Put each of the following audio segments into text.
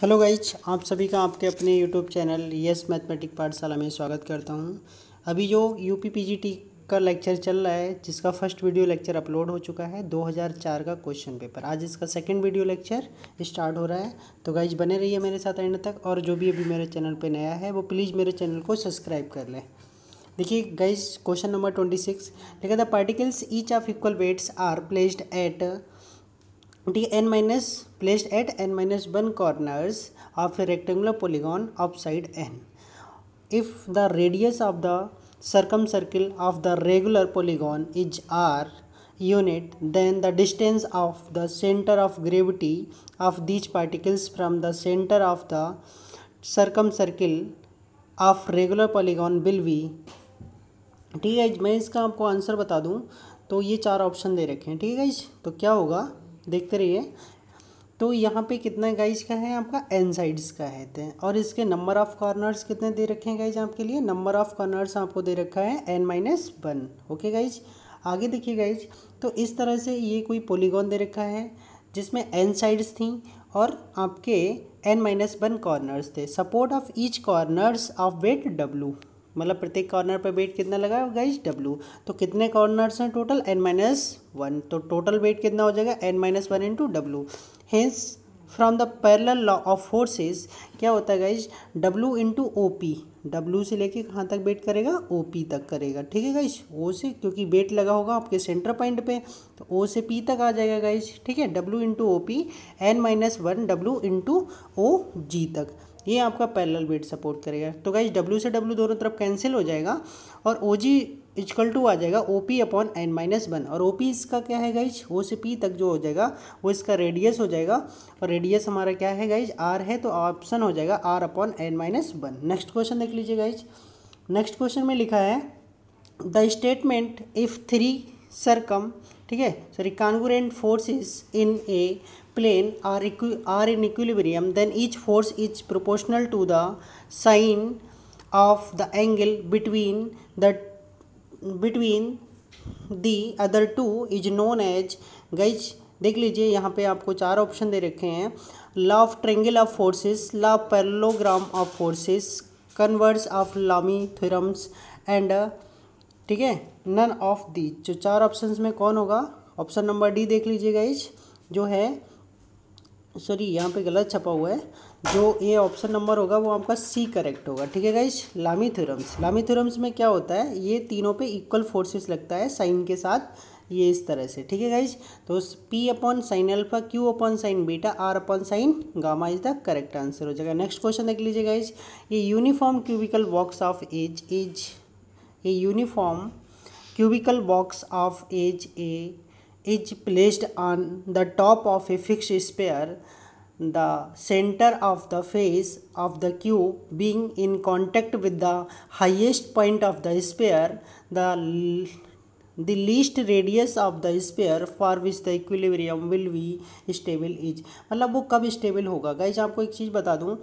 hello guys आप सभी का आपके अपने यूट्यूब चैनल यस मैथमेटिक पाठशाला में स्वागत करता हूं अभी जो यू पी का लेक्चर चल रहा है जिसका फर्स्ट वीडियो लेक्चर अपलोड हो चुका है 2004 का क्वेश्चन पेपर आज इसका सेकंड वीडियो लेक्चर स्टार्ट हो रहा है तो गाइज बने रहिए मेरे साथ एंड तक और जो भी अभी मेरे चैनल पर नया है वो प्लीज़ मेरे चैनल को सब्सक्राइब कर लें देखिए guys question number twenty six लेकिन the particles each of equal weights are placed at ठीक है n minus placed at n minus one corners of a rectangular polygon of side n if the radius of the circum circle of the regular polygon is r unit then the distance of the centre of gravity of these particles from the centre of the circum circle of regular polygon will be ठीक है मैं इसका आपको answer बता दूँ तो ये चार ऑप्शन दे रखे हैं ठीक है तो क्या होगा देखते रहिए तो यहाँ पे कितना गाइज का है आपका एन साइड्स का है तो और इसके नंबर ऑफ कॉर्नर्स कितने दे रखे हैं गाइज आपके लिए नंबर ऑफ कॉर्नर्स आपको दे रखा है n minus one okay guys आगे देखिए गाइज तो इस तरह से ये कोई पोलीगॉन दे रखा है जिसमें एन साइड्स थी और आपके एन माइनस वन कॉर्नर्स थे support of each corners of weight डब्लू मतलब प्रत्येक कॉर्नर पर वेट कितना लगा गाइज डब्लू तो कितने कॉर्नर्स हैं टोटल एन माइनस वन तो टोटल वेट कितना हो जाएगा N minus one into W hence from the parallel law of forces क्या होता है guys W into O P W से लेके कहाँ तक वेट करेगा ओ पी तक करेगा ठीक है गाइज ओ से क्योंकि वेट लगा होगा आपके सेंटर पॉइंट पे तो ओ से पी तक आ जाएगा गाइज ठीक है W into O P N minus one W into O G तक ये आपका पैरल वेट सपोर्ट करेगा तो गाइज डब्ल्यू से डब्ल्यू दोनों तरफ कैंसिल हो जाएगा और ओ जी इजकल टू आ जाएगा o p upon n minus one और ओ पी इसका क्या है गाइज ओ से पी तक जो हो जाएगा वो इसका रेडियस हो जाएगा और रेडियस हमारा क्या है गाइज आर है तो ऑप्शन हो जाएगा r upon n minus one next question देख लीजिए गाइज नेक्स्ट क्वेश्चन में लिखा है the statement if three circum ठीक है sorry congruent forces in a plane are, equi are in equilibrium then each force is proportional to the sine of the angle between the between the other two is known as guys देख लीजिए यहाँ पे आपको चार option दे रखे हैं law of triangle of forces law of parallelogram of forces converse of Lami theorems and ठीक है नन ऑफ दी जो चार ऑप्शंस में कौन होगा ऑप्शन नंबर डी देख लीजिए गाइज जो है सॉरी यहाँ पे गलत छपा हुआ है जो ये ऑप्शन नंबर होगा वो आपका सी करेक्ट होगा ठीक है गाइज लामी थ्योरम्स लामी थ्योरम्स में क्या होता है ये तीनों पे इक्वल फोर्सेस लगता है साइन के साथ ये इस तरह से ठीक है गाइज तो p upon sine alpha q upon sine beta r upon sine gamma is the correct answer हो जाएगा नेक्स्ट क्वेश्चन देख लीजिए गाइज ये uniform cubical box of edge edge ये uniform cubical box of edge a is placed on the top of a fixed sphere the center of the face of the cube being in contact with the highest point of the sphere the the least radius of the sphere for which the equilibrium will be stable is मतलब वो कब stable होगा guys आपको एक चीज़ बता दूँ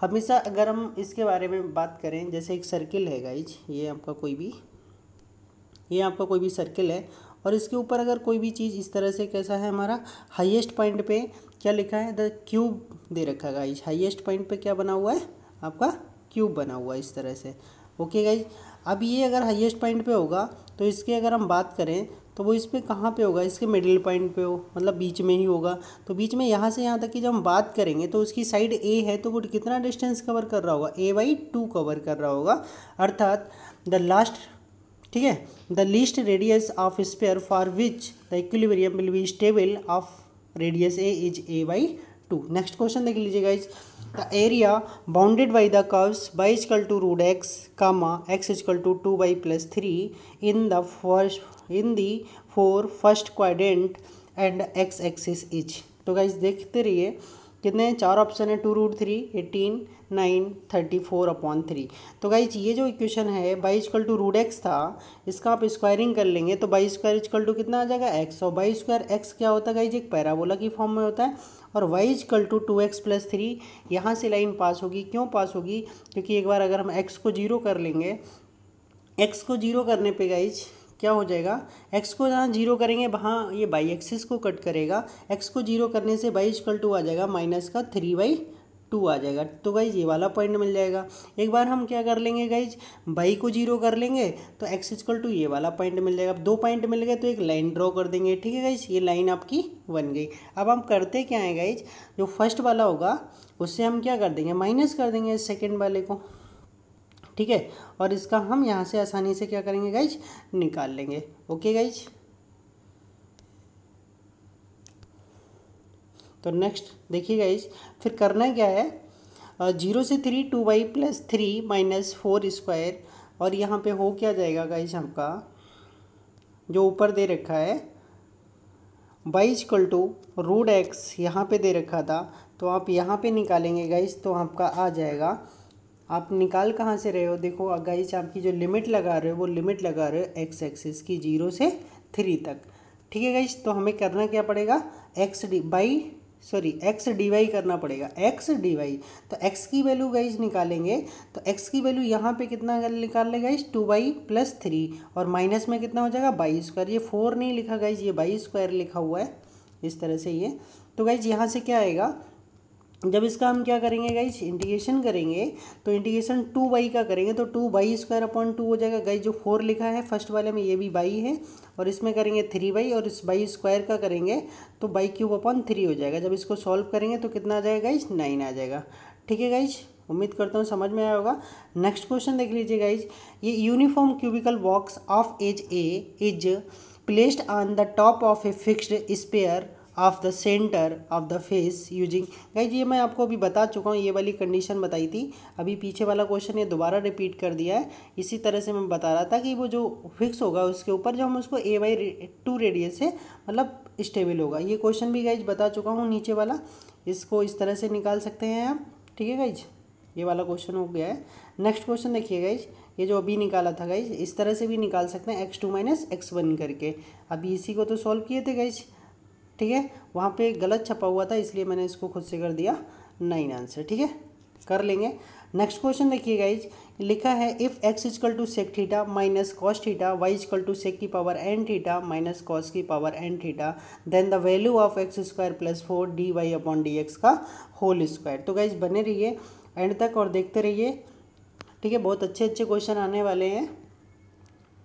हमेशा अगर हम इसके बारे में बात करें जैसे एक सर्किल है गाइज ये आपका कोई भी ये आपका कोई भी सर्किल है और इसके ऊपर अगर कोई भी चीज़ इस तरह से कैसा है हमारा हाईएस्ट पॉइंट पे क्या लिखा है द क्यूब दे रखा है गाइज हाईएस्ट पॉइंट पे क्या बना हुआ है आपका क्यूब बना हुआ है इस तरह से ओके गाइज अब ये अगर हाईएस्ट पॉइंट पे होगा तो इसके अगर हम बात करें तो वो इस पर कहाँ पर होगा इसके मिडिल पॉइंट पे हो मतलब बीच में ही होगा तो बीच में यहाँ से यहाँ तक की जब हम बात करेंगे तो उसकी साइड ए है तो वो कितना डिस्टेंस कवर कर रहा होगा ए बाई टू कवर कर रहा होगा अर्थात द लास्ट ठीक है the least radius of sphere for which the equilibrium will be stable of radius a is a by two next question देख लीजिएगा is the area bounded by the curves y equal to root x comma x equal to two y plus three in the first in the four first quadrant and x axis is तो guys देखते रहिए कितने हैं चार option है two root three eighteen nine thirty four upon three तो guys ये जो इक्वेशन है y equal to root x था इसका आप स्क्वायरिंग कर लेंगे तो बाई स्क्वायर इजकल टू कितना आ जाएगा एक्स और बाई स्क्वायर एक्स क्या होता है गाइज एक पैराबोला की फॉर्म में होता है और y equal to two x plus three यहाँ से लाइन पास होगी क्यों पास होगी क्योंकि एक बार अगर हम एक्स को जीरो कर लेंगे एक्स को जीरो करने पे गाइज क्या हो जाएगा एक्स को जहाँ जीरो करेंगे वहाँ ये बाई एक्सिस को कट करेगा एक्स को जीरो करने से बाई इजकल टू आ जाएगा माइनस का थ्री बाई टू आ जाएगा तो गाइज ये वाला पॉइंट मिल जाएगा एक बार हम क्या कर लेंगे गाइज बाई को जीरो कर लेंगे तो एक्स इजकल टू ये वाला पॉइंट मिल जाएगा अब दो पॉइंट मिल गए तो एक लाइन ड्रॉ कर देंगे ठीक है गाइज ये लाइन आपकी बन गई अब हम करते क्या है गाइज जो फर्स्ट वाला होगा उससे हम क्या कर देंगे माइनस कर देंगे सेकेंड वाले को ठीक है और इसका हम यहाँ से आसानी से क्या करेंगे गाइज निकाल लेंगे ओके गाइज तो नेक्स्ट देखिए गाइज फिर करना क्या है जीरो से three two y plus three minus four square और यहाँ पे हो क्या जाएगा गाइज आपका जो ऊपर दे रखा है y equal to root x यहाँ पर दे रखा था तो आप यहाँ पे निकालेंगे गाइज तो आपका आ जाएगा आप निकाल कहाँ से रहे हो देखो गाइस आपकी जो लिमिट लगा रहे हो वो लिमिट लगा रहे हो एक्स एक्सिस की जीरो से थ्री तक ठीक है गाइस तो हमें करना क्या पड़ेगा x d y sorry x d y करना पड़ेगा एक्स डी वाई तो एक्स की वैल्यू गाइज निकालेंगे तो एक्स की वैल्यू यहाँ पे कितना निकाल लेगा guys two y plus three और माइनस में कितना हो जाएगा बाई स्क्वायर ये फोर नहीं लिखा गाइज ये बाई स्क्वायर लिखा हुआ है इस तरह से ये तो गाइज यहाँ से क्या आएगा जब इसका हम क्या करेंगे गाइज इंटीग्रेशन करेंगे तो इंटीग्रेशन टू बाई का करेंगे तो two y square upon two हो जाएगा गाइज जो फोर लिखा है फर्स्ट वाले में ये भी बाई है और इसमें करेंगे थ्री बाई और इस बाई स्क्वायर का करेंगे तो बाई क्यूब अपॉन थ्री हो जाएगा जब इसको सॉल्व करेंगे तो कितना आ जाएगा गाइज नाइन आ जाएगा ठीक है गाइज उम्मीद करता हूँ समझ में आया होगा नेक्स्ट क्वेश्चन देख लीजिए गाइज ये uniform cubical box of edge a is placed on the top of a fixed sphere of the centre of the face using guys ये मैं आपको अभी बता चुका हूँ ये वाली कंडीशन बताई थी अभी पीछे वाला क्वेश्चन ये दोबारा रिपीट कर दिया है इसी तरह से मैं बता रहा था कि वो जो फिक्स होगा उसके ऊपर जो हम उसको ए बाई टू रेडियस से मतलब स्टेबल होगा ये क्वेश्चन भी गाइज बता चुका हूँ नीचे वाला इसको इस तरह से निकाल सकते हैं आप ठीक है गाइज ये वाला क्वेश्चन हो गया है नेक्स्ट क्वेश्चन देखिए गाइज ये जो अभी निकाला था गाइज इस तरह से भी निकाल सकते हैं x two minus x one करके अभी इसी को तो सॉल्व किए थे गाइज ठीक है वहाँ पे गलत छपा हुआ था इसलिए मैंने इसको खुद से कर दिया नाइन आंसर ठीक है कर लेंगे नेक्स्ट क्वेश्चन देखिए गाइज लिखा है if x equal to sec theta minus cos theta y equal to sec की power n theta minus cos की power n theta then the value of x square plus four d y upon d x का whole square तो guys बने रहिए and तक और देखते रहिए ठीक है बहुत अच्छे अच्छे क्वेश्चन आने वाले हैं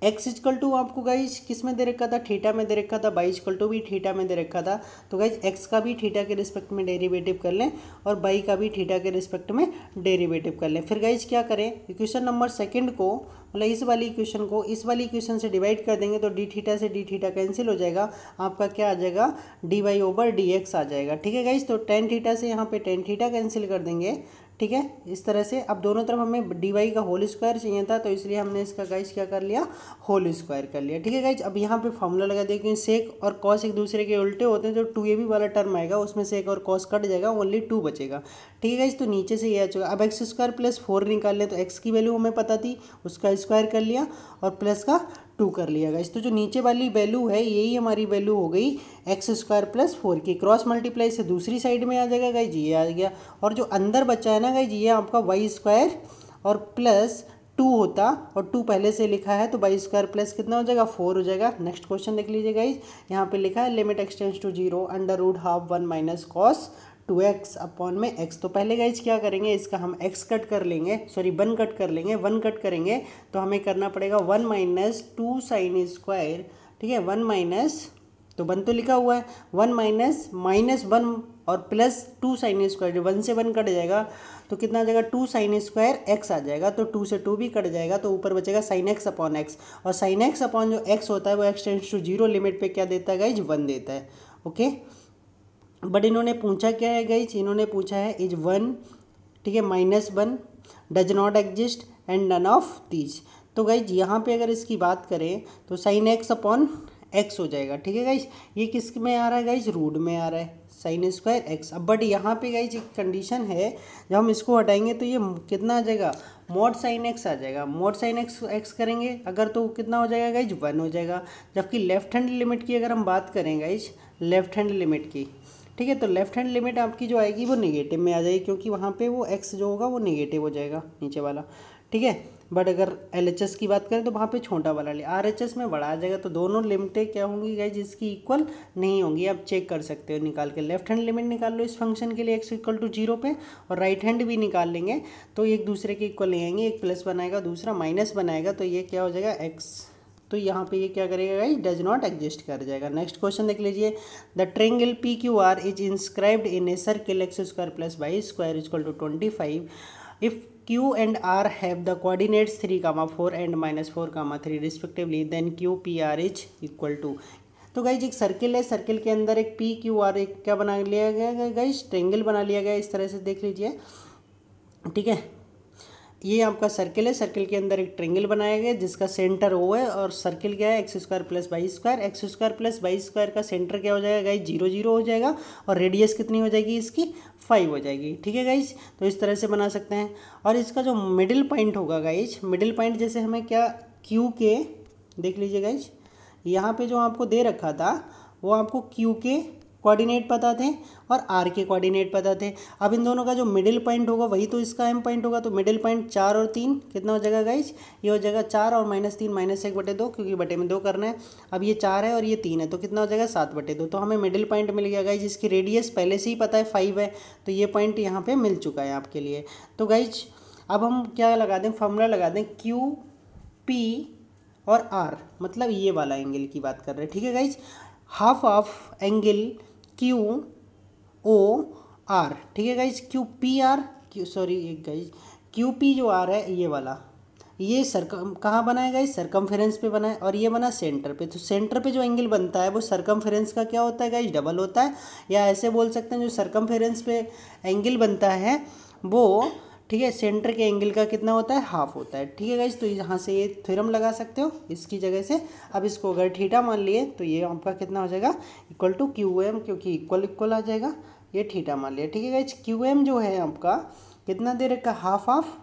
एक्स इजकल टू आपको गाइज किस में दे रखा था थीटा में दे रखा था बाई इजकल टू भी थीटा में दे रखा था तो गाइज एक्स का भी थीटा के रिस्पेक्ट में डेरिवेटिव कर लें और बाई का भी थीटा के रिस्पेक्ट में डेरिवेटिव कर लें फिर गाइज क्या करें इक्वेशन नंबर सेकंड को मतलब इस वाली इक्वेशन को इस वाली इक्वेशन से डिवाइड कर देंगे तो डी थीटा से डी थीटा कैंसिल हो जाएगा आपका क्या आ जाएगा d y over d x आ जाएगा ठीक है गाइज तो टेन थीटा से यहाँ पे टेन थीटा कैंसिल कर देंगे ठीक है इस तरह से अब दोनों तरफ हमें डी वाई का होल स्क्वायर चाहिए था तो इसलिए हमने इसका गाइज क्या कर लिया होल स्क्वायर कर लिया ठीक है गाइज अब यहाँ पे फॉर्मूला लगा दिया क्योंकि सेक और कॉस एक दूसरे के उल्टे होते हैं जो टू ए बी वाला टर्म आएगा उसमें सेक और कॉस कट जाएगा ओनली टू बचेगा ठीक है तो नीचे से ये आ चुका अब एक्स स्क्वायर प्लस फोर निकाल लें तो एक्स की वैल्यू हमें पता थी उसका स्क्वायर कर लिया और प्लस का टू कर लिया गया तो जो नीचे वाली वैल्यू है यही हमारी वैल्यू हो गई एक्स स्क्वायर प्लस फोर की क्रॉस मल्टीप्लाई से दूसरी साइड में आ जाएगा गाइज जी ये आ गया और जो अंदर बचा है ना गाई जी ये आपका वाई स्क्वायर और प्लस टू होता और टू पहले से लिखा है तो बाई स्क्वायर प्लस कितना हो जाएगा फोर हो जाएगा नेक्स्ट क्वेश्चन देख लीजिए गाइज यहाँ पे लिखा है limit x tends to zero under root half one minus cos two x upon में एक्स तो पहले गाइज क्या करेंगे इसका हम एक्स कट कर लेंगे सॉरी वन कट कर लेंगे वन कट करेंगे तो हमें करना पड़ेगा one minus two sine square ठीक है वन माइनस तो वन तो लिखा हुआ है वन माइनस माइनस वन और plus two sine square one से वन कट जाएगा तो कितना आ जाएगा टू साइन स्क्वायर एक्स आ जाएगा तो टू से टू भी कट जाएगा तो ऊपर बचेगा साइन एक्स अपॉन एक्स और साइन एक्स अपॉन जो एक्स होता है वो x tends to zero limit पे क्या देता है गाइज वन देता है ओके बट इन्होंने पूछा क्या है गई इन्होंने पूछा है इज वन ठीक है minus one does not exist and none of these तो गाइज यहाँ पे अगर इसकी बात करें तो साइन एक्स अपॉन एक्स हो जाएगा ठीक है गाइज ये किस में आ रहा है गाइज रूट में आ रहा है साइन स्क्वायर एक्स अब बट यहाँ पे गाइज एक कंडीशन है जब हम इसको हटाएंगे तो ये कितना आ जाएगा मोड साइन एक्स आ जाएगा मोड साइन एक्स एक्स करेंगे अगर तो कितना हो जाएगा गाइज वन हो जाएगा जबकि लेफ्ट हैंड लिमिट की अगर हम बात करें गाइज लेफ्ट हैंड लिमिट की ठीक है तो लेफ्ट हैंड लिमिट आपकी जो आएगी वो निगेटिव में आ जाएगी क्योंकि वहाँ पे वो एक्स जो होगा वो निगेटिव हो जाएगा नीचे वाला ठीक है बट अगर एल एच एस की बात करें तो वहाँ पे छोटा वाला ले आर एच एस में बड़ा आ जाएगा तो दोनों लिमिटें क्या होंगी गई जिसकी इक्वल नहीं होंगी आप चेक कर सकते हो निकाल के लेफ्ट हैंड लिमिट निकाल लो इस फंक्शन के लिए एक्स इक्वल टू जीरो पे और राइट हैंड भी निकाल लेंगे तो एक दूसरे के इक्वल नहीं आएंगे एक प्लस बनाएगा दूसरा माइनस बनाएगा तो ये क्या हो जाएगा एक्स तो यहाँ पे ये क्या करेगा गाइस डज नॉट एग्जिस्ट कर जाएगा नेक्स्ट क्वेश्चन देख लीजिए the triangle p q r is inscribed in a circle x square plus y square equal to twenty five if q and r have the coordinates three comma four and minus four comma three respectively then q p r is equal to तो guys एक circle है circle के अंदर एक P q are एक क्या बना लिया गया गाइज ट्रेंगल बना लिया गया इस तरह से देख लीजिए ठीक है ये आपका सर्किल है सर्किल के अंदर एक ट्रेंगल बनाया गया जिसका सेंटर ओ है और सर्किल क्या है x square plus y square x square plus y square का सेंटर क्या हो जाएगा गाइज जीरो जीरो हो जाएगा और रेडियस कितनी हो जाएगी इसकी फाइव हो जाएगी ठीक है गाइज तो इस तरह से बना सकते हैं और इसका जो मिडिल पॉइंट होगा गाइज मिडिल पॉइंट जैसे हमें क्या क्यू के देख लीजिए गाइज यहाँ पर जो आपको दे रखा था वो आपको क्यू के कोऑर्डिनेट पता थे और आर के कोऑर्डिनेट पता थे अब इन दोनों का जो मिडिल पॉइंट होगा वही तो इसका एम पॉइंट होगा तो मिडिल पॉइंट चार और तीन कितना हो जाएगा गाइज ये हो जाएगा चार और माइनस तीन माइनस एक बटे दो क्योंकि बटे में दो करना है अब ये चार है और ये तीन है तो कितना हो जाएगा सात बटे दो तो हमें मिडिल पॉइंट मिल गया गाइज इसकी रेडियस पहले से ही पता है फाइव है तो ये पॉइंट यहाँ पर मिल चुका है आपके लिए तो गाइज अब हम क्या लगा दें फॉर्मूला लगा दें क्यू पी और आर मतलब ये वाला एंगल की बात कर रहे हैं ठीक है guys half of angle q o r ठीक है guys q p r q sorry guys q p जो आर है ये वाला ये सरकम कहाँ बनाए गाइज सरकमफेरेंस पे पर बनाए और ये बना सेंटर पे तो सेंटर पे जो एंगल बनता है वो सरकमफेरेंस का क्या होता है गाइज डबल होता है या ऐसे बोल सकते हैं जो सरकमफेरेंस पे एंगल बनता है वो ठीक है सेंटर के एंगल का कितना होता है हाफ होता है ठीक है गाइज तो यहाँ से ये थ्योरम लगा सकते हो इसकी जगह से अब इसको अगर ठीठा मान लिए तो ये आपका कितना हो जाएगा इक्वल टू क्यू एम क्योंकि इक्वल इक्वल आ जाएगा ये ठीठा मान लिया ठीक है गाइज क्यू एम जो है आपका कितना दे रखा हाफ ऑफ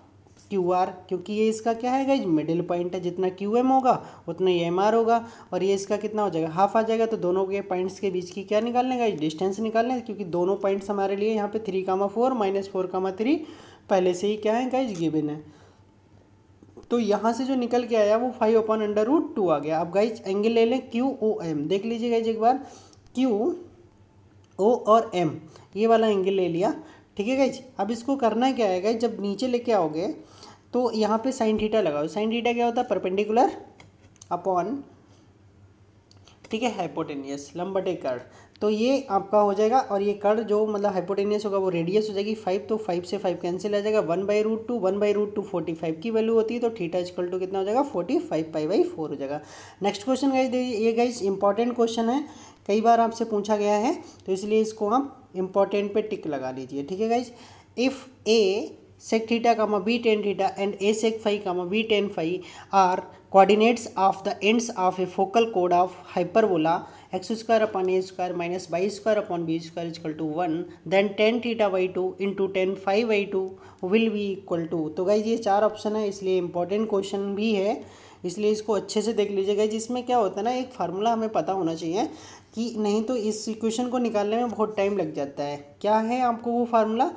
क्यू आर क्योंकि ये इसका क्या है गाइज मिडिल पॉइंट है जितना क्यू एम होगा उतना ये एम आर होगा और ये इसका कितना हो जाएगा हाफ आ जाएगा तो दोनों के पॉइंट्स के बीच की क्या निकालने गाइज डिस्टेंस निकालने क्योंकि दोनों पॉइंट्स हमारे लिए यहाँ पे three comma four minus four comma three पहले से ही क्या है गाइज गिवन है तो यहाँ से जो निकल के आया वो five upon under root two आ गया अब गाइज एंगल ले लें क्यू ओ एम देख लीजिए गाइज एक बार क्यू ओ और एम ये वाला एंगल ले लिया ठीक है गाइज अब इसको करना क्या है गाइज जब नीचे लेके आओगे तो यहाँ पे साइन थीटा लगाओ साइन थीटा क्या होता है परपेंडिकुलर अपॉन ठीक है हाइपोटेनियस कर्व तो ये आपका हो जाएगा और ये कर्ड जो मतलब हाइपोटेनियस होगा वो रेडियस हो जाएगी फाइव तो फाइव से फाइव कैंसिल आ जाएगा one by root two one by root two forty five की वैल्यू होती है तो थीटा इजकल टू कितना हो जाएगा forty five pi by four हो जाएगा नेक्स्ट क्वेश्चन गाइज ये गाइज इंपॉर्टेंट क्वेश्चन है कई बार आपसे पूछा गया है तो इसलिए इसको आप इंपॉर्टेंट पे टिक लगा लीजिए ठीक है guys if a sec theta comma b tan theta and a sec five comma b tan five are coordinates of the ends of a focal कोड of hyperbola x square upon a square minus y square upon b square equal to one then tan theta by two into tan five by two will be equal to तो guys ये चार option है इसलिए important question भी है इसलिए इसको अच्छे से देख लीजिएगा जिसमें क्या होता है ना एक फार्मूला हमें पता होना चाहिए कि नहीं तो इस इक्वेशन को निकालने में बहुत टाइम लग जाता है क्या है आपको वो फार्मूला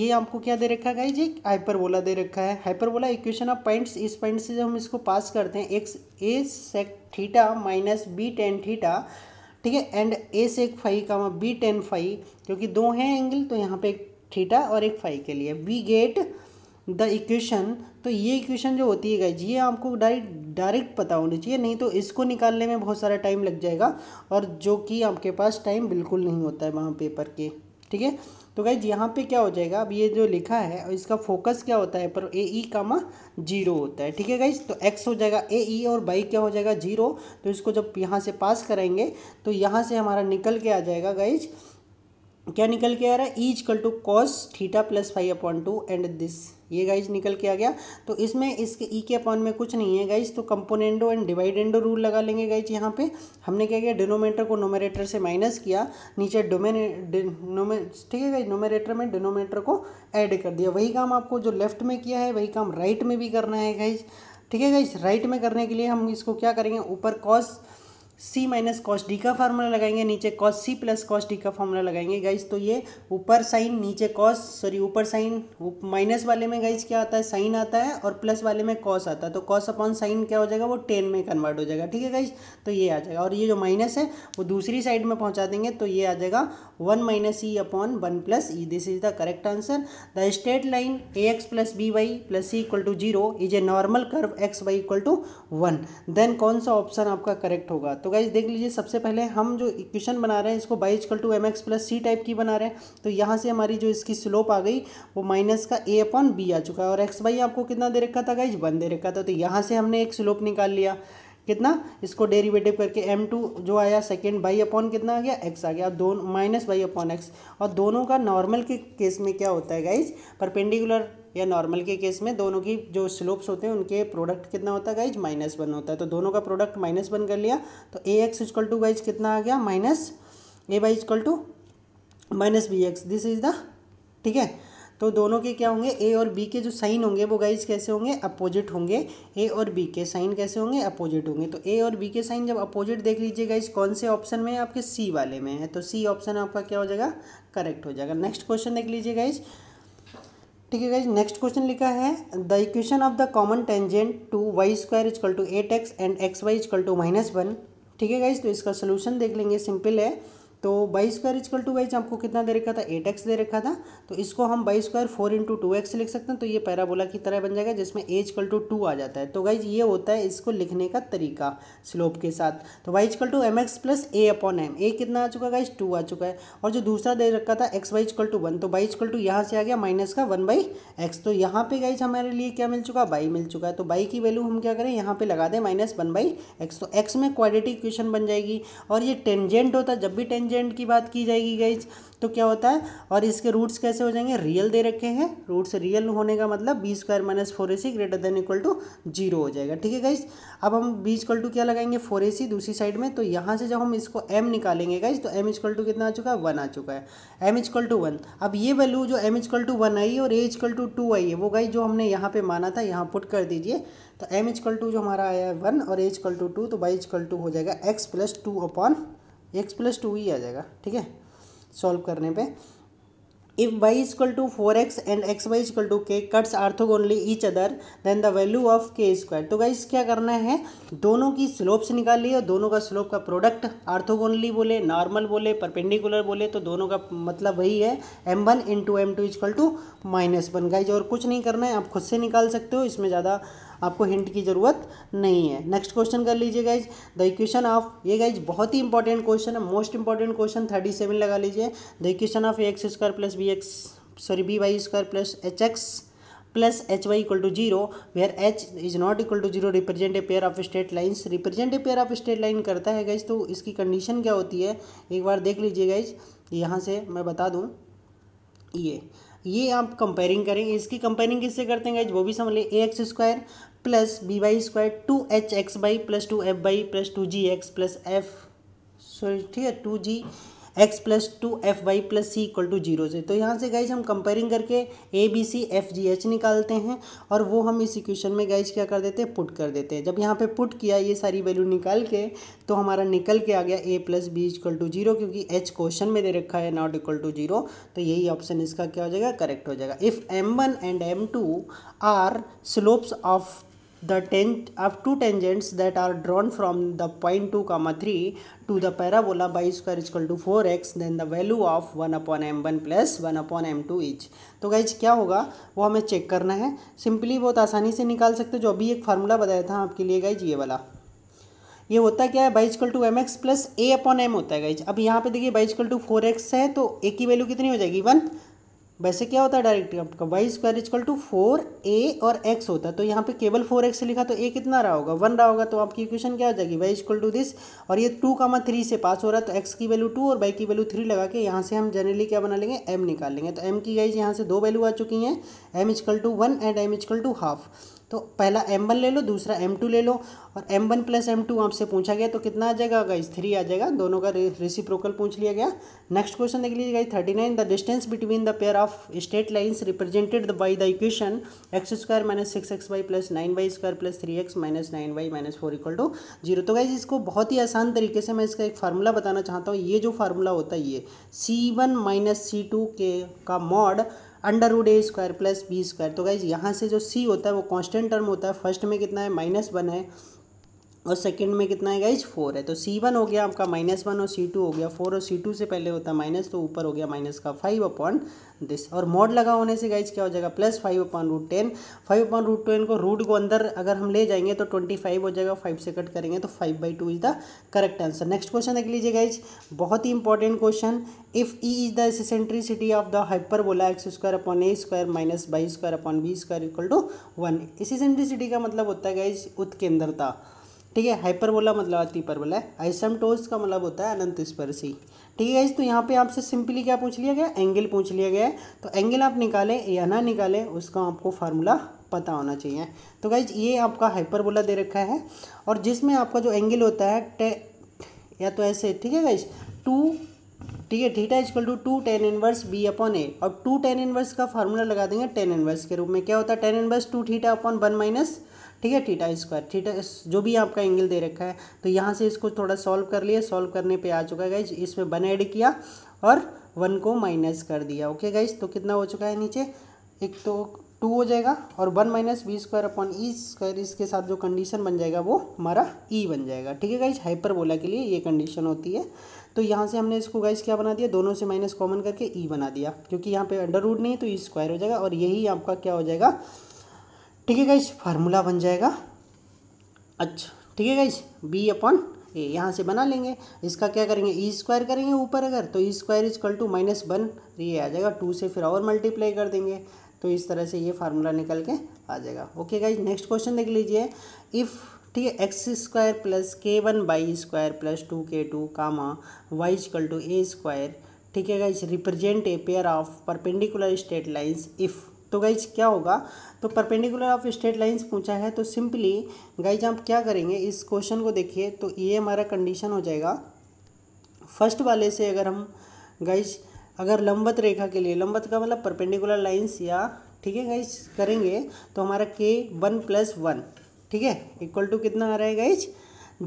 ये आपको क्या दे रखा है जी हाइपर हाइपरबोला दे रखा है हाइपरबोला इक्वेशन ऑफ पॉइंट्स इस पॉइंट से जब हम इसको पास करते हैं x a sec theta minus b tan theta ठीक है एंड ए से एक फाइव वहाँ बी टेन फाइव क्योंकि दो हैं एंगल तो यहाँ पे एक थीटा और एक फाइव के लिए वी गेट द इक्वेशन तो ये इक्वेशन जो होती है गाइज ये आपको डायरेक्ट डायरेक्ट पता होनी चाहिए नहीं तो इसको निकालने में बहुत सारा टाइम लग जाएगा और जो कि आपके पास टाइम बिल्कुल नहीं होता है वहाँ पेपर के ठीक है तो गाइज यहाँ पे क्या हो जाएगा अब ये जो लिखा है इसका फोकस क्या होता है पर ए ई कामा जीरो होता है ठीक है गाइज तो एक्स हो जाएगा ए ई e और बाई क्या हो जाएगा जीरो तो इसको जब यहाँ से पास करेंगे तो यहाँ से हमारा निकल के आ जाएगा गाइज क्या निकल के आ रहा है equal to cos theta plus five upon two and this ये गाइज निकल के आ गया तो इसमें इसके ई e के अपॉन में कुछ नहीं है गाइज तो कंपोनेंडो एंड डिवाइडेंडो रूल लगा लेंगे गाइज यहाँ पे हमने क्या किया डिनोमेटर को नोमेरेटर से माइनस किया नीचे डोमे ठीक है गाइज नोमेरेटर में डिनोमेटर को ऐड कर दिया वही काम आपको जो लेफ्ट में किया है वही काम राइट में भी करना है गाइज ठीक है गाइज राइट में करने के लिए हम इसको क्या करेंगे ऊपर cos c minus cos d का फार्मूला लगाएंगे नीचे cos c plus cos d का फार्मूला लगाएंगे गाइज तो ये ऊपर साइन नीचे कॉस सॉरी ऊपर साइन माइनस वाले में गाइज क्या आता है साइन आता है और प्लस वाले में कॉस आता है तो कॉस अपॉन साइन क्या हो जाएगा वो टेन में कन्वर्ट हो जाएगा ठीक है गाइज तो ये आ जाएगा और ये जो माइनस है वो दूसरी साइड में पहुँचा देंगे तो ये आ जाएगा one minus e upon one plus e this is the correct answer the straight line a x plus b y plus c equal to zero is a normal curve x y equal to one then कौन सा option आपका correct होगा तो तो guys देख लीजिए सबसे पहले हम जो इक्वेशन बना रहे हैं इसको y equal to m x plus c type की बना रहे हैं तो यहाँ से हमारी जो इसकी स्लोप आ गई वो माइनस का ए अपॉन बी आ चुका है और एक्स बाई आपको कितना दे रखा था गाइज वन दे रखा था तो यहाँ से हमने एक स्लोप निकाल लिया कितना इसको डेरिवेटिव करके एम टू जो आया सेकेंड बाई अपॉन कितना आ गया एक्स आ गया दोनों माइनस बाई अपॉन एक्स और दोनों का नॉर्मल के केस में क्या होता है गाइज परपेंडिकुलर या नॉर्मल के केस में दोनों की जो स्लोप्स होते हैं उनके प्रोडक्ट कितना होता है गाइज माइनस वन होता है तो दोनों का प्रोडक्ट माइनस वन कर लिया तो a x equal to guys कितना आ गया minus a y equal to minus b x this is the ठीक है तो दोनों के क्या होंगे ए और बी के जो साइन होंगे वो गाइज कैसे होंगे अपोजिट होंगे ए और बी के साइन कैसे होंगे अपोजिट होंगे तो ए और बी के साइन जब अपोजिट देख लीजिए गाइज कौन से ऑप्शन में है आपके सी वाले में है तो सी ऑप्शन आपका क्या हो जाएगा करेक्ट हो जाएगा नेक्स्ट क्वेश्चन देख लीजिए गाइज ठीक है गाइज नेक्स्ट क्वेश्चन लिखा है the equation of the common tangent to y square equal to eight x and x y equal to minus one ठीक है गाइज तो इसका सोल्यूशन देख लेंगे सिंपल है तो बाई स्क्वायर इजकल टू वाइज हमको कितना दे रखा था एट एक्स दे रखा था तो इसको हम y square four into two x लिख सकते हैं तो ये पैराबोला की तरह बन जाएगा जिसमें ए इजकल टू टू आ जाता है तो गाइज ये होता है इसको लिखने का तरीका स्लोप के साथ तो y equal to m x plus a upon m a कितना आ चुका है गाइज टू आ चुका है और जो दूसरा दे रखा था x y equal to one तो बाई इजकल टू यहाँ से आ गया माइनस का वन बाई एक्स तो यहाँ पे गाइज हमारे लिए क्या मिल चुका बाई मिल चुका है तो बाई की वैल्यू हम क्या करें यहाँ पे लगा दें माइनस वन बाई एक्स तो एक्स में क्वाड्रेटिक इक्वेशन बन जाएगी और ये टेंजेंट होता है जब भी टेंजेंट टेंजेंट की बात की जाएगी गाइज तो क्या होता है और इसके रूट्स कैसे हो जाएंगे रियल दे रखे हैं रूट्स रियल होने का मतलब b square minus four a c greater than equal to zero हो जाएगा ठीक है गाइज अब हम बी इक्वल टू क्या लगाएंगे फोर ए सी दूसरी साइड में तो यहाँ से जब हम इसको एम निकालेंगे गाइज तो एम इक्वल टू कितना आ चुका है वन आ चुका है एम इक्वल टू वन अब ये वैल्यू जो एम इक्वल टू वन आई और ए इक्वल टू टू आई है वो गाइज जो हमने यहाँ पर माना था यहाँ पुट कर दीजिए तो एम इक्वल टू जो हमारा आया है वन और ए इक्वल टू टू तो बाई इक्वल टू हो जाएगा x plus two upon x plus two ही आ जाएगा ठीक है सॉल्व करने पे if y equal to four x and x y equal to k cuts orthogonally each other then the value of k square तो गाइस क्या करना है दोनों की स्लोप्स निकालिए और दोनों का स्लोप का प्रोडक्ट आर्थोगोनली बोले नॉर्मल बोले परपेंडिकुलर बोले तो दोनों का मतलब वही है m one into m two equal to minus one guys और कुछ नहीं करना है आप खुद से निकाल सकते हो इसमें ज़्यादा आपको हिंट की ज़रूरत नहीं है नेक्स्ट क्वेश्चन कर लीजिए गाइज द इक्वेशन ऑफ ये गाइज बहुत ही इंपॉर्टेंट क्वेश्चन है most important question thirty seven लगा लीजिए the equation of x square plus b x sorry b y square plus h x h y equal to zero where h is not equal to zero represent a pair of straight lines represent a pair of straight line करता है guys तो इसकी condition क्या होती है एक बार देख लीजिए गाइज यहाँ से मैं बता दूँ ये ये आप कंपेयरिंग करेंगे इसकी कंपेयरिंग किससे करते हैं वो भी समझ लें a x square plus b y square two h x y plus two f y plus two g x plus f sorry ठीक है two g x plus two f y plus c equal to zero से तो यहाँ से guys हम comparing करके a b c f g h निकालते हैं और वो हम इस इक्वेशन में गाइज क्या कर देते हैं पुट कर देते हैं जब यहाँ पे पुट किया ये सारी वैल्यू निकाल के तो हमारा निकल के आ गया a plus b equal to zero क्योंकि एच क्वेश्चन में दे रखा है नॉट इक्वल टू जीरो तो यही ऑप्शन इसका क्या हो जाएगा करेक्ट हो जाएगा if m one and m two are slopes of the ten of two tangents that are drawn from the point 2 comma 3 to the parabola by square is equal to the then the value of m upon plus plus upon upon two each तो guys क्या होगा वो हमें check करना है simply बहुत आसानी से निकाल सकते हो जो अभी एक फार्मूला बताया था आपके लिए गाइज ये वाला ये होता क्या है y equal to m x plus a upon m होता है गाइज अब यहाँ पे देखिए बाइजकल टू फोर एक्स है तो ए की वैल्यू कितनी हो जाएगी वन वैसे क्या होता है डायरेक्ट आपका y square equal to four a और एक्स होता है तो यहाँ पे केवल फोर एक्स लिखा तो ए कितना रहा होगा वन रहा होगा तो आपकी इक्वेशन क्या हो जाएगी वाई इजकल टू दिस और ये टू कामा थ्री से पास हो रहा है तो एक्स की वैल्यू टू और वाई की वैल्यू थ्री लगा के यहाँ से हम जनरली क्या बना लेंगे एम निकाल लेंगे तो एम की गाइज यहाँ से दो वैल्यू आ चुकी हैं m equal to one and m equal to half तो पहला एम वन ले लो दूसरा एम टू ले लो और m one plus m two आपसे पूछा गया तो कितना आ जाएगा गाइज थ्री आ जाएगा दोनों का रिसिप्रोकल पूछ लिया गया नेक्स्ट क्वेश्चन देख लीजिए guys thirty nine the distance between the pair of straight lines represented by the equation x square minus six x y plus nine y square plus three x minus nine y minus four equal to zero तो guys इसको बहुत ही आसान तरीके से मैं इसका एक formula बताना चाहता हूँ ये जो फार्मूला होता है ये c one minus c two के का mod under root a square plus b square तो गाइज यहाँ से जो सी होता है वो कांस्टेंट टर्म होता है फर्स्ट में कितना है माइनस वन है और सेकंड में कितना है गाइज फोर है तो सी वन हो गया आपका माइनस वन और सी टू हो गया फोर और सी टू से पहले होता है माइनस तो ऊपर हो गया माइनस का फाइव अपॉन दिस और मॉड लगा होने से गाइज क्या हो जाएगा plus five upon root ten five upon root ten को रूट को अंदर अगर हम ले जाएंगे तो ट्वेंटी फाइव हो जाएगा फाइव से कट करेंगे तो five by two is the correct answer next question देख लीजिए गाइज बहुत ही important question if e is the eccentricity of the hyperbola x square upon a square minus y square upon b square equal to one इसी eccentricity का मतलब होता है guys उत्केंद्रता ठीक है हाइपरबोला मतलब अतिपरबोला है आइसमटोज का मतलब होता है अनंत स्पर्शी ठीक है तो यहाँ पे आपसे सिंपली क्या पूछ लिया गया एंगल पूछ लिया गया है तो एंगल आप निकालें या ना निकालें उसका आपको फार्मूला पता होना चाहिए तो गाइज ये आपका हाइपरबोला दे रखा है और जिसमें आपका जो एंगल होता है टे या तो ऐसे ठीक है गाइज टू ठीक है theta equal to two tan inverse b upon a और टू टेन इनवर्स का फार्मूला लगा देंगे टेन इनवर्स के रूप में क्या होता है tan inverse two theta upon one minus ठीक है थीटा स्क्वायर थीटा जो भी आपका एंगल दे रखा है तो यहाँ से इसको थोड़ा सॉल्व कर लिया सॉल्व करने पे आ चुका है गाइज इसमें वन ऐड किया और वन को माइनस कर दिया ओके गाइज तो कितना हो चुका है नीचे एक तो टू हो जाएगा और one minus b square upon e square इसके साथ जो कंडीशन बन जाएगा वो हमारा ई e बन जाएगा ठीक है गाइज हाइपरबोला के लिए ये कंडीशन होती है तो यहाँ से हमने इसको गाइज क्या बना दिया दोनों से माइनस कॉमन करके ई e बना दिया क्योंकि यहाँ पे अंडर रूट नहीं है तो ई e स्क्वायर हो जाएगा और यही आपका क्या हो जाएगा ठीक है गाइज फार्मूला बन जाएगा अच्छा ठीक है गाइज बी अपॉन ए यहाँ से बना लेंगे इसका क्या करेंगे ई e स्क्वायर करेंगे ऊपर अगर तो e square equal to minus one ये आ जाएगा टू से फिर और मल्टीप्लाई कर देंगे तो इस तरह से ये फार्मूला निकल के आ जाएगा ओके गाइज नेक्स्ट क्वेश्चन देख लीजिए इफ़ ठीक है x square plus k one y square plus two k two comma y equal to a square ठीक है guys represent a pair of perpendicular straight lines if तो guys क्या होगा तो परपेंडिकुलर ऑफ स्ट्रेट लाइंस पूछा है तो simply guys आप क्या करेंगे इस क्वेश्चन को देखिए तो ये हमारा कंडीशन हो जाएगा फर्स्ट वाले से अगर हम गाइज अगर लंबत रेखा के लिए लंबत का मतलब परपेंडिकुलर लाइंस या ठीक है गाइज करेंगे तो हमारा के वन प्लस वन ठीक है इक्वल टू कितना आ रहा है गाइज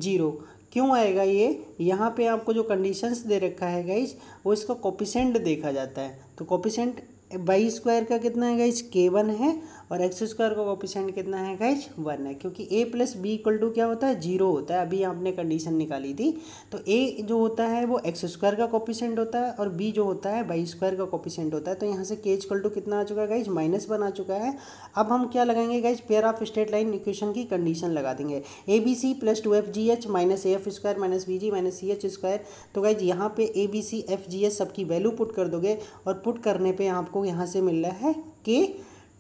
जीरो क्यों आएगा ये यहाँ पे आपको जो कंडीशंस दे रखा है गाइज वो इसका कॉपिसेंट देखा जाता है तो कॉपिसेंट बाई स्क्वायर का कितना है गाइज के वन है और एक्स स्क्वायर का कोपिशेंट कितना है गाइज वन है क्योंकि a plus b equal to क्या होता है जीरो होता है अभी आपने कंडीशन निकाली थी तो ए जो होता है वो एक्स स्क्वायर का कोपिशेंट होता है और बी जो होता है बाई स्क्वायर का कोपिशेंट होता है तो यहाँ से के इक्वल टू कितना आ चुका है गाइज माइनस वन आ चुका है अब हम क्या लगाएंगे guys pair of straight line equation की कंडीशन लगा देंगे a b c plus two f g h minus a f square minus b g minus c h square तो गाइज यहाँ पे a b c f g h सबकी value put कर दोगे और पुट करने पर आपको यहाँ से मिल रहा है के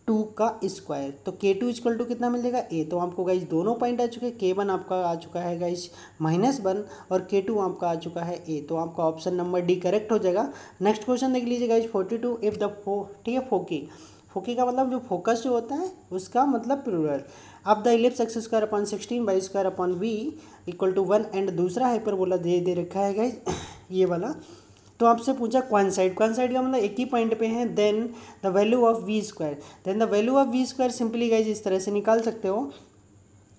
टू का स्क्वायर तो के टू इक्वल टू कितना मिलेगा ए तो आपको गाइज दोनों पॉइंट आ चुके हैं के वन आपका आ चुका है गाइज माइनस वन और के टू आपका आ चुका है ए तो आपका ऑप्शन नंबर डी करेक्ट हो जाएगा नेक्स्ट क्वेश्चन देख लीजिए guys forty two if the फो ठीक है फोके फोके का मतलब जो फोकस जो होता है उसका मतलब प्लूरल अब the ellipse x square upon sixteen y square upon b equal to one and दूसरा हाइपर बोला दे दे रखा है गाइज ये वाला तो आपसे पूछा क्वान साइड क्वान साइड का मतलब एक ही पॉइंट पे है then the value of b square then the value of b square simply guys इस तरह से निकाल सकते हो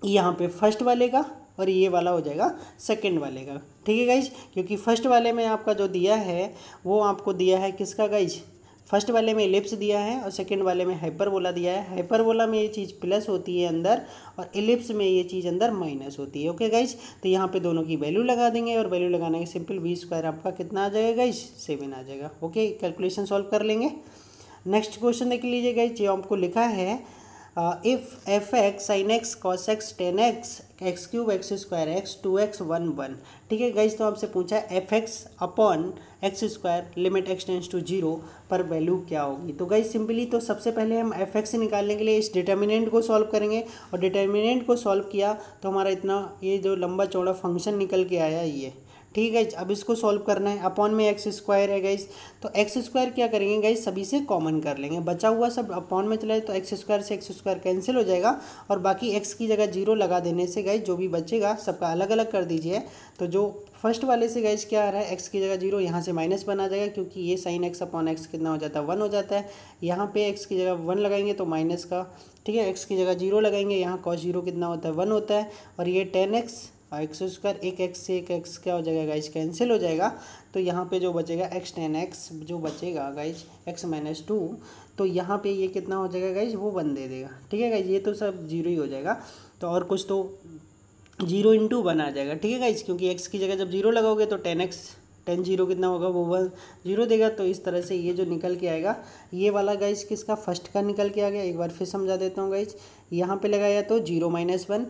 यहाँ पे फर्स्ट वाले का और ये वाला हो जाएगा सेकंड वाले का ठीक है गाइज क्योंकि फर्स्ट वाले में आपका जो दिया है वो आपको दिया है किसका गाइज फर्स्ट वाले में इलिप्स दिया है और सेकंड वाले में हाइपरबोला दिया है हाइपरबोला में ये चीज़ प्लस होती है अंदर और इलिप्स में ये चीज़ अंदर माइनस होती है ओके गाइज तो यहाँ पे दोनों की वैल्यू लगा देंगे और वैल्यू लगाने के सिंपल वी स्क्वायर आपका कितना आ जाएगा गाइज सेवन आ जाएगा ओके कैलकुलेशन सॉल्व कर लेंगे नेक्स्ट क्वेश्चन देख लीजिए गाइज ये आपको लिखा है if f x sine x cos x tan x x cube x square x two x one one ठीक है गाइज तो आपसे पूछा है F x upon x square limit x tends to zero पर वैल्यू क्या होगी तो गाइज सिंपली तो सबसे पहले हम एफ एक्स निकालने के लिए इस डिटर्मिनेंट को सॉल्व करेंगे और डिटर्मिनेंट को सॉल्व किया तो हमारा इतना ये जो लंबा चौड़ा फंक्शन निकल के आया ये ठीक है अब इसको सॉल्व करना है अपॉन में एक्स स्क्वायर है गाइज तो एक्स स्क्वायर क्या करेंगे गाइज सभी से कॉमन कर लेंगे बचा हुआ सब अपॉन में चला जाए तो एक्स स्क्वायर से एक्स स्क्वायर कैंसिल हो जाएगा और बाकी एक्स की जगह जीरो लगा देने से गाइज जो भी बचेगा सबका अलग अलग कर दीजिए तो जो फर्स्ट वाले से गाइज क्या आ रहा है एक्स की जगह जीरो यहाँ से माइनस बना जाएगा क्योंकि ये साइन एक्स अपॉन एक्स कितना हो जाता है वन हो जाता है यहाँ पे एक्स की जगह वन लगाएंगे तो माइनस का ठीक है एक्स की जगह जीरो लगाएंगे यहाँ कॉस जीरो कितना होता है वन होता है और ये टेन एक्स और एक्स स्क्वायर एक एक्स से एक एक्स क्या हो जाएगा गाइज कैंसिल हो जाएगा तो यहाँ पे जो बचेगा एक्स टेन एक्स जो बचेगा गाइज एक्स माइनस टू तो यहाँ पे ये कितना हो जाएगा गाइज वो वन दे देगा ठीक है गाइज ये तो सब जीरो ही हो जाएगा तो और कुछ तो जीरो इंटू वन आ जाएगा ठीक है गाइज क्योंकि एक्स की जगह जब जीरो लगाओगे तो टेन एक्स टेन जीरो कितना होगा वो वन जीरो देगा तो इस तरह से ये जो निकल के आएगा ये वाला गाइज किसका फर्स्ट का निकल के आ गया एक बार फिर समझा देता हूँ गाइज यहाँ पे लगाया तो जीरो माइनस वन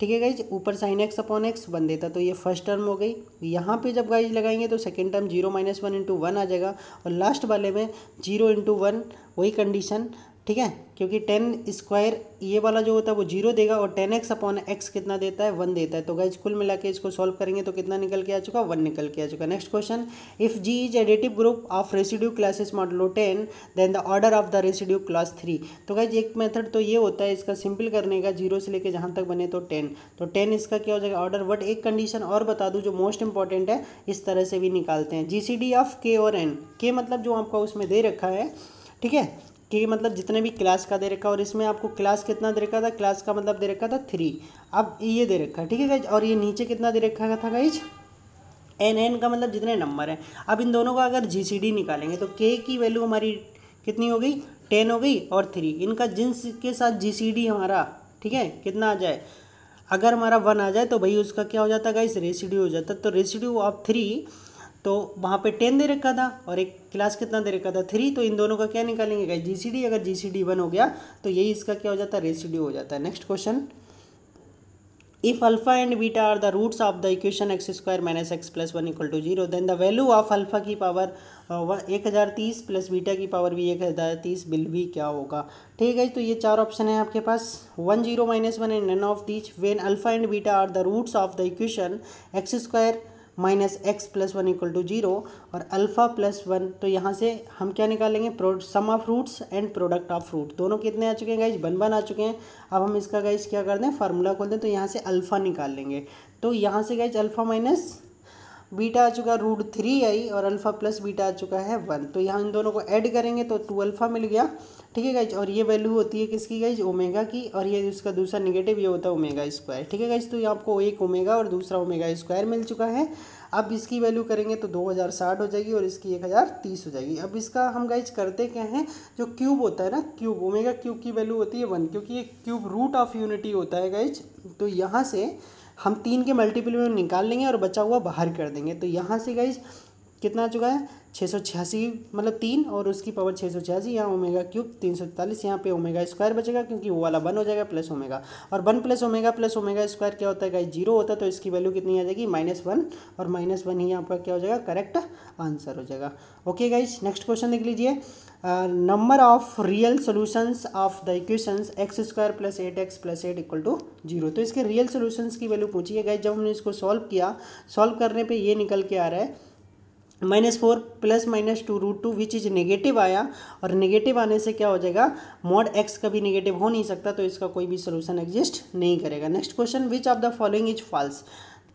ठीक है गाइज ऊपर साइन एक्स अपॉन एक्स बन देता तो ये फर्स्ट टर्म हो गई यहाँ पे जब गाइज लगाएंगे तो second term zero minus one into one आ जाएगा और लास्ट वाले में जीरो इंटू वन वही कंडीशन ठीक है क्योंकि टेन स्क्वायर ये वाला जो होता है वो जीरो देगा और टेन एक्स अपॉन एक्स कितना देता है वन देता है तो गाइज कुल मिला के इसको सॉल्व करेंगे तो कितना निकल के आ चुका वन निकल के आ चुका next question if G is additive group of residue classes modulo ten then the order of the residue class three तो गाइज एक मेथड तो ये होता है इसका सिंपल करने का जीरो से लेकर जहाँ तक बने तो टेन तो टेन इसका क्या हो जाएगा ऑर्डर बट एक कंडीशन और बता दूँ जो मोस्ट इंपॉर्टेंट है इस तरह से भी निकालते हैं जी ऑफ के और एन के मतलब जो आपका उसमें दे रखा है ठीक है कि मतलब जितने भी क्लास का दे रखा और इसमें आपको क्लास कितना दे रखा था क्लास का मतलब दे रखा था थ्री अब ये दे रखा है ठीक है गाइज और ये नीचे कितना दे रखा था गाइज एन एन का मतलब जितने नंबर हैं अब इन दोनों का अगर जी सी डी निकालेंगे तो के की वैल्यू हमारी कितनी हो गई टेन हो गई और थ्री इनका जिन्स के साथ जी सी डी हमारा ठीक है कितना आ जाए अगर हमारा वन आ जाए तो भाई उसका क्या हो जाता है गाइस रेसिड्यू हो जाता तो रेसिड्यू ऑफ थ्री तो वहाँ पे टेन दे रखा था और एक क्लास कितना दे रखा था थ्री तो इन दोनों का क्या निकालेंगे गाइस जीसीडी अगर जीसीडी वन हो गया तो यही इसका क्या हो जाता है रेसिड्यू हो जाता है next question if alpha and beta are the roots of the equation x square minus x plus one equal to zero then the value of alpha की पावर uh, एक हज़ार तीस प्लस बीटा की power भी एक हज़ार तीस bill भी क्या होगा ठीक है तो ये चार ऑप्शन है आपके पास one zero minus one and none of these when alpha and beta are the roots of the equation x square minus x plus one equal to zero और अल्फ़ा प्लस वन तो यहाँ से हम क्या निकालेंगे sum of roots and product of root दोनों कितने आ चुके हैं गाइज वन वन आ चुके हैं अब हम इसका गाइज क्या कर दें फार्मूला खोल दें तो यहाँ से अल्फ़ा निकाल लेंगे तो यहाँ से गाइज अल्फ़ा माइनस बीटा आ चुका है रूट थ्री आई और अल्फ़ा प्लस बीटा आ चुका है वन तो यहाँ इन दोनों को ऐड करेंगे तो टू अल्फ़ा मिल गया ठीक है गाइज और ये वैल्यू होती है किसकी गाइज ओमेगा की और ये इसका दूसरा निगेटिव ये होता है ओमेगा स्क्वायर ठीक है गाइज तो ये आपको एक ओमेगा और दूसरा ओमेगा स्क्वायर मिल चुका है अब इसकी वैल्यू करेंगे तो दो हज़ार साठ हो जाएगी और इसकी एक हज़ार तीस हो जाएगी अब इसका हम गाइज करते क्या हैं जो क्यूब होता है ना क्यूब ओमेगा क्यूब की वैल्यू होती है वन क्योंकि ये क्यूब रूट ऑफ यूनिटी होता है गाइज तो यहाँ से हम तीन के मल्टीपल में निकाल लेंगे और बचा हुआ बाहर कर देंगे तो यहाँ से गाइज कितना आ चुका है छः सौ छियासी मतलब तीन और उसकी पावर छः सौ छियासी यहाँ ओमेगा क्यूब तीन सौ इकतालीस यहाँ पे ओमेगा स्क्वायर बचेगा क्योंकि वो वाला वन हो जाएगा प्लस ओमेगा और one plus omega plus omega square क्या होता है गाइस जीरो होता है तो इसकी वैल्यू कितनी आ जाएगी माइनस वन और माइनस वन ही आपका क्या हो जाएगा करेक्ट आंसर हो जाएगा ओके गाइज नेक्स्ट क्वेश्चन देख लीजिए number of real solutions of the equations x square plus eight x plus eight equal to zero तो इसके रियल सोल्यूशंस की वैल्यू पूछिए गाइज जब हमने इसको सॉल्व किया सॉल्व करने पर ये निकल के आ रहा है minus four plus minus two root two which is negative आया और नेगेटिव आने से क्या हो जाएगा मॉड एक्स कभी नेगेटिव हो नहीं सकता तो इसका कोई भी सोल्यूशन एग्जिस्ट नहीं करेगा next question which of the following is false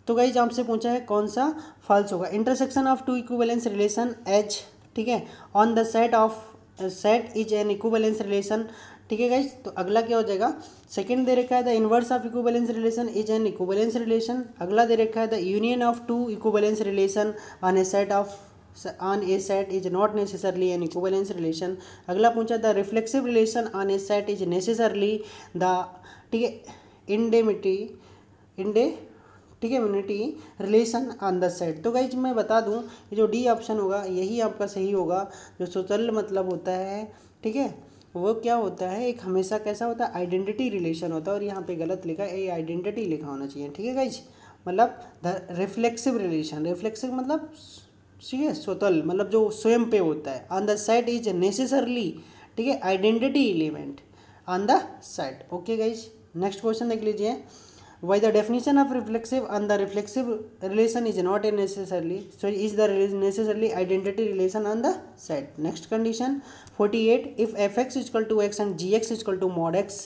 तो जो आपसे पूछा है कौन सा फॉल्स होगा intersection of two equivalence relation H ठीक है on the set of set is an equivalence relation ठीक है गाइज तो अगला क्या हो जाएगा सेकंड दे रखा है the inverse of equivalence relation is an equivalence relation अगला दे रखा है the union of two equivalence relation on a set of on a set is not necessarily an equivalence relation अगला पूछा the reflexive relation on a set is necessarily the ठीक है indemnity इंडे ठीक है immunity relation on the set तो guys मैं बता दूँ जो डी ऑप्शन होगा यही आपका सही होगा जो सोचल मतलब होता है ठीक है वो क्या होता है एक हमेशा कैसा होता है आइडेंटिटी रिलेशन होता है और यहाँ पे गलत लिखा है ये आइडेंटिटी लिखा होना चाहिए ठीक है गाइज मतलब द रिफ्लेक्सिव रिलेशन रिफ्लेक्सिव मतलब ठीक है स्वतल मतलब जो स्वयं पे होता है on the side is necessarily ठीक है identity element on the side okay guys next question देख लीजिए why the definition of reflexive and the reflexive relation is not a necessarily so is the necessarily identity relation on the set next condition 48 if fx is equal to x and gx is equal to mod x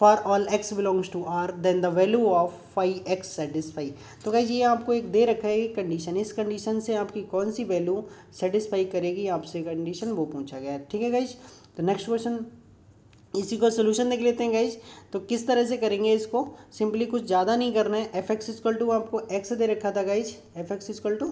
for all x belongs to R then the value of five x satisfy तो guys ये आपको एक दे रखा है condition इस condition से आपकी कौन सी वैल्यू सेटिस्फाई करेगी आपसे कंडीशन वो पूछा गया है ठीक है गाइज तो नेक्स्ट क्वेश्चन इसी को सोल्यूशन देख लेते हैं गाइज तो किस तरह से करेंगे इसको सिंपली कुछ ज़्यादा नहीं करना है एफ एक्स इक्वल टू आपको एक्स दे रखा था guys F x equal to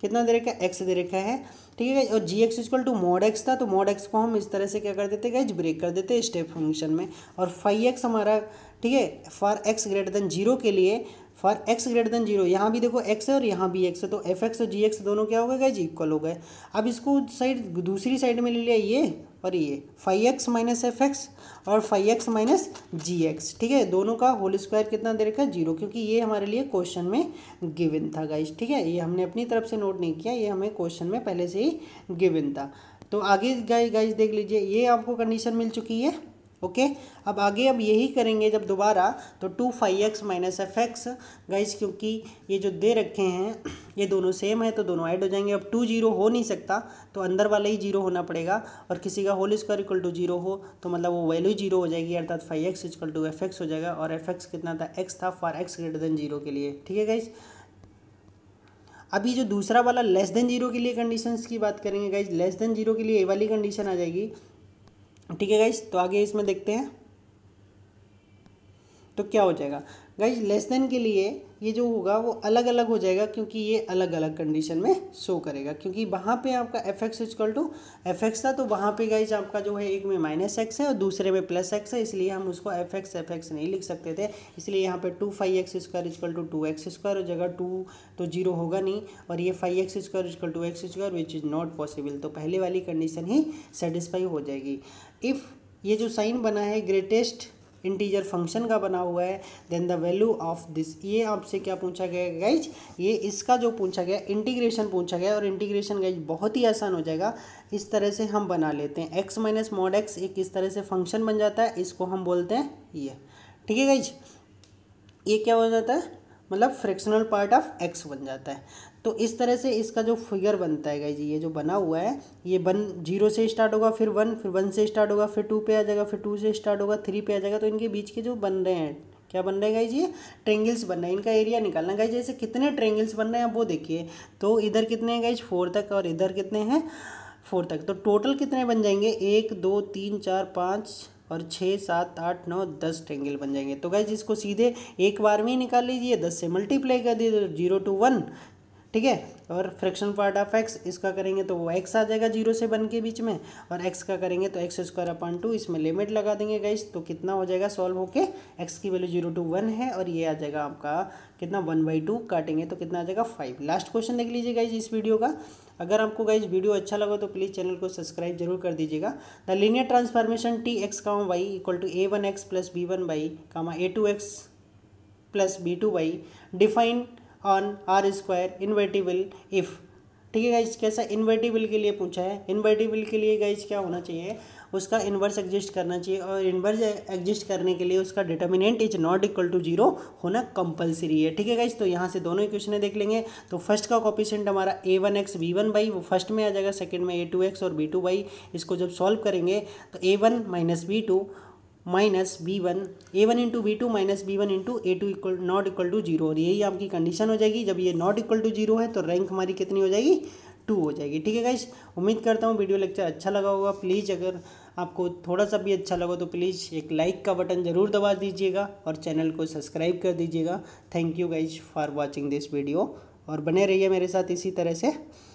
कितना दे रखा है एक्स दे रखा है ठीक है और G x equal to mod x था तो मोड एक्स को हम इस तरह से क्या कर देते गाइज ब्रेक कर देते स्टेप फंक्शन में और फाइव एक्स हमारा ठीक है for x greater than zero के लिए for x greater than zero यहाँ भी देखो एक्स है और यहाँ भी एक्स है तो एफ एक्स और जी एक्स दोनों क्या हो गए गाइज इक्वल हो गए अब इसको साइड दूसरी साइड में ले लिया ये और ये five x minus F x और five x minus G x ठीक है दोनों का होल स्क्वायर कितना दे रखा है जीरो क्योंकि ये हमारे लिए क्वेश्चन में गिविन था गाइज ठीक है ये हमने अपनी तरफ से नोट नहीं किया ये हमें क्वेश्चन में पहले से ही गिविन था तो आगे गाइज गाइज देख लीजिए ये आपको कंडीशन मिल चुकी है ओके अब आगे अब यही करेंगे जब दोबारा तो two five x minus F x guys क्योंकि ये जो दे रखे हैं ये दोनों सेम है तो दोनों ऐड हो जाएंगे अब टू जीरो हो नहीं सकता तो अंदर वाला ही जीरो होना पड़ेगा और किसी का whole square equal to zero हो तो मतलब वो वैल्यू जीरो हो जाएगी अर्थात five x equal to F x हो जाएगा और एफ एक्स कितना था एक्स था for x greater than zero के लिए ठीक है गाइज अभी जो दूसरा वाला लेस देन जीरो के लिए कंडीशंस की बात करेंगे गाइज लेस देन जीरो के लिए ये वाली कंडीशन आ जाएगी ठीक है गाइज तो आगे इसमें देखते हैं तो क्या हो जाएगा गाइज लेस देन के लिए ये जो होगा वो अलग अलग हो जाएगा क्योंकि ये अलग अलग कंडीशन में शो करेगा क्योंकि वहाँ पे आपका F x equal to F x था तो वहाँ पे गाइज आपका जो है एक में माइनस एक्स है और दूसरे में प्लस एक्स है इसलिए हम उसको एफ एक्स एफ एक्स नहीं लिख सकते थे इसलिए यहाँ पे two five x square equal to two x square और जगह टू तो जीरो होगा नहीं और ये five x square equal to x square which is not possible तो पहले वाली कंडीशन ही सेटिस्फाई हो जाएगी इफ़ ये जो साइन बना है ग्रेटेस्ट इंटीजर फंक्शन का बना हुआ है then the value of this ये आपसे क्या पूछा गया गाइज ये इसका जो पूछा गया इंटीग्रेशन पूछा गया और इंटीग्रेशन गाइज बहुत ही आसान हो जाएगा इस तरह से हम बना लेते हैं एक्स माइनस मॉड एक्स एक इस तरह से फंक्शन बन जाता है इसको हम बोलते हैं ये ठीक है गाइज ये क्या हो जाता है मतलब फ्रैक्शनल पार्ट ऑफ एक्स बन जाता है तो इस तरह से इसका जो फिगर बनता है गाई जी ये जो बना हुआ है ये वन जीरो से स्टार्ट होगा फिर वन फिर वन से स्टार्ट होगा फिर टू पे आ जाएगा फिर टू से स्टार्ट होगा थ्री पे आ जाएगा तो इनके बीच के जो बन रहे हैं क्या बन रहे गाई जी ट्रेंगल्स बन रहे हैं इनका एरिया निकालना गाई जैसे कितने ट्रेंगल्स बन रहे हैं आप वो देखिए तो इधर कितने हैं गाई फोर तक और इधर कितने हैं फोर तक तो टोटल कितने बन जाएंगे एक दो तीन चार पाँच और छः सात आठ नौ दस ट्रेंगल बन जाएंगे तो गैज इसको सीधे एक बार में ही निकाल लीजिए दस से मल्टीप्लाई कर दीजिए तो जीरो टू वन ठीक है और फ्रैक्शन पार्ट ऑफ एक्स इसका करेंगे तो वो एक्स आ जाएगा जीरो से वन के बीच में और एक्स का करेंगे तो एक्स स्क्वायर अपॉन टू इसमें लिमिट लगा देंगे गाइस तो कितना हो जाएगा सॉल्व होके एक्स की वैल्यू जीरो टू वन है और ये आ जाएगा आपका कितना वन बाई टू काटेंगे तो कितना आ जाएगा फाइव लास्ट क्वेश्चन देख लीजिए गाइज इस वीडियो का अगर आपको गाइज वीडियो अच्छा लगा तो प्लीज़ चैनल को सब्सक्राइब जरूर कर दीजिएगा the linear transformation T x का y equal to A one x plus B one by का A two x plus B two by define on R square invertible if ठीक है guys कैसा invertible के लिए पूछा है इन्वर्टिबल के लिए गाइज क्या होना चाहिए उसका इन्वर्स एग्जिस्ट करना चाहिए और इन्वर्स एग्जिस्ट करने के लिए उसका determinant is not equal to zero होना कंपलसरी है ठीक है गाइज तो यहाँ से दोनों ही क्वेश्चन देख लेंगे तो फर्स्ट का कॉपिशेंट हमारा A one x V one by वो फर्स्ट में आ जाएगा सेकेंड में ए टू एक्स और बी टू बाई इसको जब सॉल्व करेंगे तो A one minus B two minus B one A one into B two minus B one into A two equal not equal to zero और यही आपकी condition हो जाएगी जब ये नॉट इक्वल टू जीरो है तो रैंक हमारी कितनी हो जाएगी टू हो जाएगी ठीक है गाइज उम्मीद करता हूँ वीडियो लेक्चर अच्छा लगा होगा प्लीज़ अगर आपको थोड़ा सा भी अच्छा लगा तो प्लीज़ एक लाइक का बटन ज़रूर दबा दीजिएगा और चैनल को सब्सक्राइब कर दीजिएगा thank you guys for watching this video और बने रहिए मेरे साथ इसी तरह से